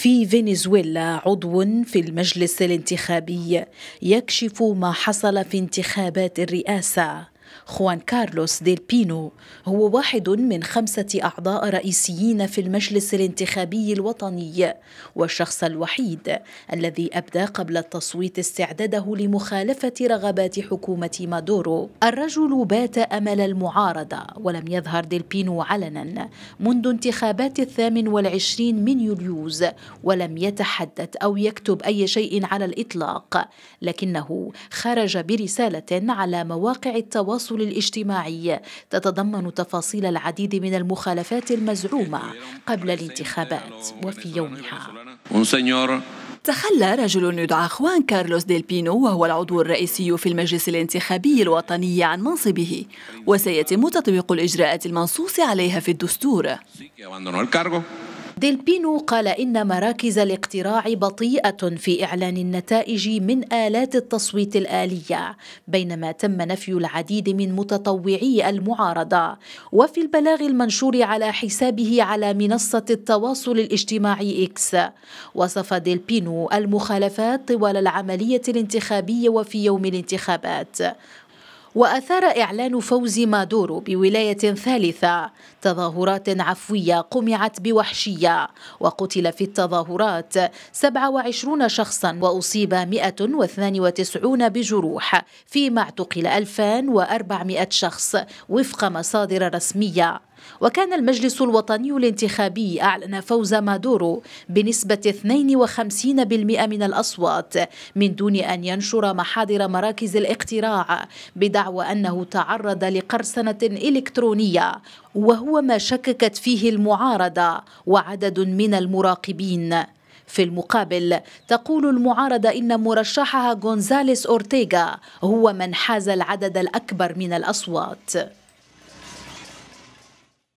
في فنزويلا عضو في المجلس الانتخابي يكشف ما حصل في انتخابات الرئاسة خوان كارلوس ديل بينو هو واحد من خمسة أعضاء رئيسيين في المجلس الانتخابي الوطني والشخص الوحيد الذي أبدى قبل التصويت استعداده لمخالفة رغبات حكومة مادورو الرجل بات أمل المعارضة ولم يظهر ديل بينو علنا منذ انتخابات الثامن والعشرين من يوليوز ولم يتحدث أو يكتب أي شيء على الإطلاق لكنه خرج برسالة على مواقع التواصل التواصل الاجتماعي تتضمن تفاصيل العديد من المخالفات المزعومة قبل الانتخابات وفي يومها تخلى رجل يدعى خوان كارلوس ديل بينو وهو العضو الرئيسي في المجلس الانتخابي الوطني عن منصبه وسيتم تطبيق الإجراءات المنصوص عليها في الدستور ديلبينو قال إن مراكز الاقتراع بطيئة في إعلان النتائج من آلات التصويت الآلية بينما تم نفي العديد من متطوعي المعارضة وفي البلاغ المنشور على حسابه على منصة التواصل الاجتماعي إكس وصف ديلبينو المخالفات طوال العملية الانتخابية وفي يوم الانتخابات وأثار إعلان فوز مادورو بولاية ثالثة تظاهرات عفوية قمعت بوحشية وقتل في التظاهرات 27 شخصا وأصيب 192 بجروح فيما اعتقل 2400 شخص وفق مصادر رسمية وكان المجلس الوطني الانتخابي أعلن فوز مادورو بنسبة 52% من الأصوات من دون أن ينشر محاضر مراكز الاقتراع بدعم دعوى أنه تعرض لقرصنة إلكترونية وهو ما شككت فيه المعارضة وعدد من المراقبين في المقابل تقول المعارضة إن مرشحها غونزاليس أورتيغا هو من حاز العدد الأكبر من الأصوات